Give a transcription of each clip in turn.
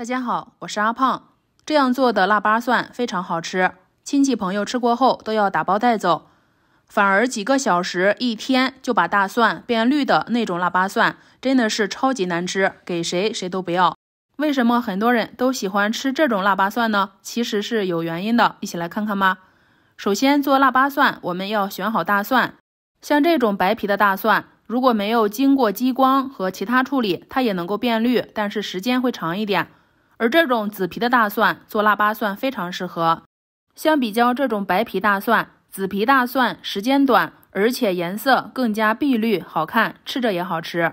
大家好，我是阿胖。这样做的腊八蒜非常好吃，亲戚朋友吃过后都要打包带走。反而几个小时一天就把大蒜变绿的那种腊八蒜，真的是超级难吃，给谁谁都不要。为什么很多人都喜欢吃这种腊八蒜呢？其实是有原因的，一起来看看吧。首先做腊八蒜，我们要选好大蒜，像这种白皮的大蒜，如果没有经过激光和其他处理，它也能够变绿，但是时间会长一点。而这种紫皮的大蒜做腊八蒜非常适合。相比较这种白皮大蒜，紫皮大蒜时间短，而且颜色更加碧绿，好看，吃着也好吃。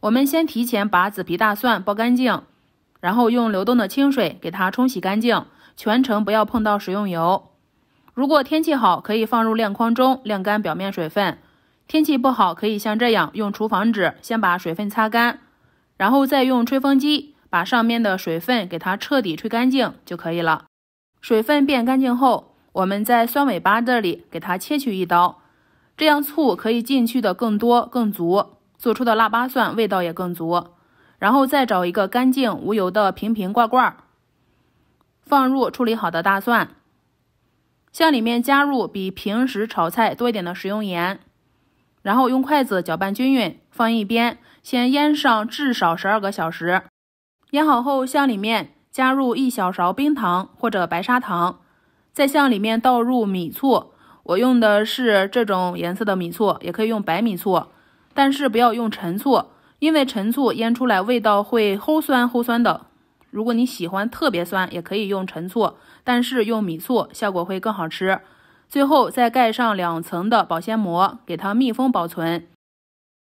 我们先提前把紫皮大蒜剥干净，然后用流动的清水给它冲洗干净，全程不要碰到食用油。如果天气好，可以放入晾筐中晾干表面水分；天气不好，可以像这样用厨房纸先把水分擦干，然后再用吹风机。把上面的水分给它彻底吹干净就可以了。水分变干净后，我们在酸尾巴这里给它切去一刀，这样醋可以进去的更多更足，做出的腊八蒜味道也更足。然后再找一个干净无油的瓶瓶罐罐，放入处理好的大蒜，向里面加入比平时炒菜多一点的食用盐，然后用筷子搅拌均匀，放一边先腌上至少十二个小时。腌好后，向里面加入一小勺冰糖或者白砂糖，再向里面倒入米醋。我用的是这种颜色的米醋，也可以用白米醋，但是不要用陈醋，因为陈醋腌出来味道会齁酸齁酸的。如果你喜欢特别酸，也可以用陈醋，但是用米醋效果会更好吃。最后再盖上两层的保鲜膜，给它密封保存。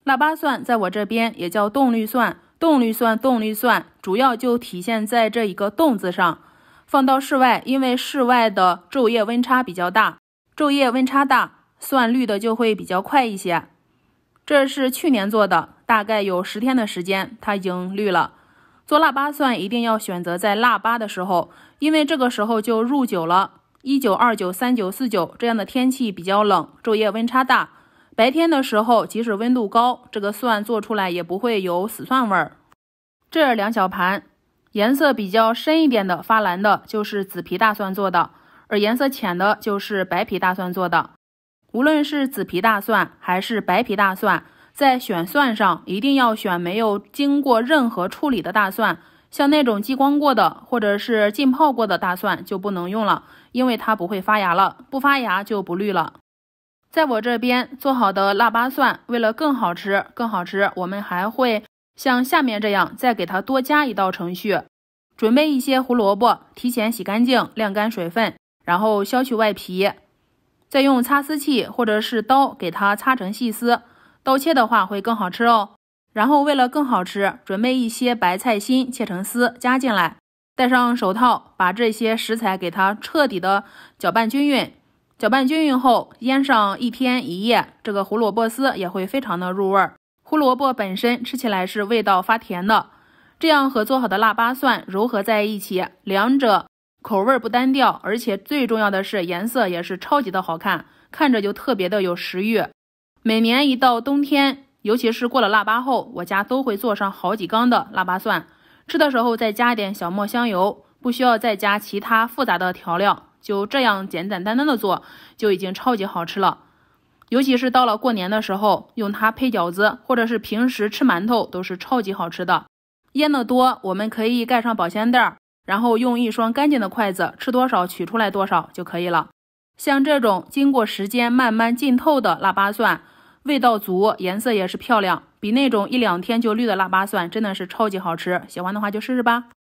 腊八蒜在我这边也叫冻绿蒜。动绿蒜，动绿蒜主要就体现在这一个“动”字上。放到室外，因为室外的昼夜温差比较大，昼夜温差大，蒜绿的就会比较快一些。这是去年做的，大概有十天的时间，它已经绿了。做腊八蒜一定要选择在腊八的时候，因为这个时候就入九了，一九、二九、三九、四九这样的天气比较冷，昼夜温差大。白天的时候，即使温度高，这个蒜做出来也不会有死蒜味儿。这两小盘颜色比较深一点的发蓝的，就是紫皮大蒜做的；而颜色浅的，就是白皮大蒜做的。无论是紫皮大蒜还是白皮大蒜，在选蒜上一定要选没有经过任何处理的大蒜，像那种激光过的或者是浸泡过的大蒜就不能用了，因为它不会发芽了，不发芽就不绿了。在我这边做好的腊八蒜，为了更好吃、更好吃，我们还会像下面这样再给它多加一道程序：准备一些胡萝卜，提前洗干净、晾干水分，然后削去外皮，再用擦丝器或者是刀给它擦成细丝。刀切的话会更好吃哦。然后为了更好吃，准备一些白菜心切成丝加进来。戴上手套，把这些食材给它彻底的搅拌均匀。搅拌均匀后，腌上一天一夜，这个胡萝卜丝也会非常的入味。胡萝卜本身吃起来是味道发甜的，这样和做好的腊八蒜糅合在一起，两者口味不单调，而且最重要的是颜色也是超级的好看，看着就特别的有食欲。每年一到冬天，尤其是过了腊八后，我家都会做上好几缸的腊八蒜，吃的时候再加点小磨香油，不需要再加其他复杂的调料。就这样简简单单的做，就已经超级好吃了。尤其是到了过年的时候，用它配饺子，或者是平时吃馒头，都是超级好吃的。腌的多，我们可以盖上保鲜袋，然后用一双干净的筷子，吃多少取出来多少就可以了。像这种经过时间慢慢浸透的腊八蒜，味道足，颜色也是漂亮，比那种一两天就绿的腊八蒜真的是超级好吃。喜欢的话就试试吧。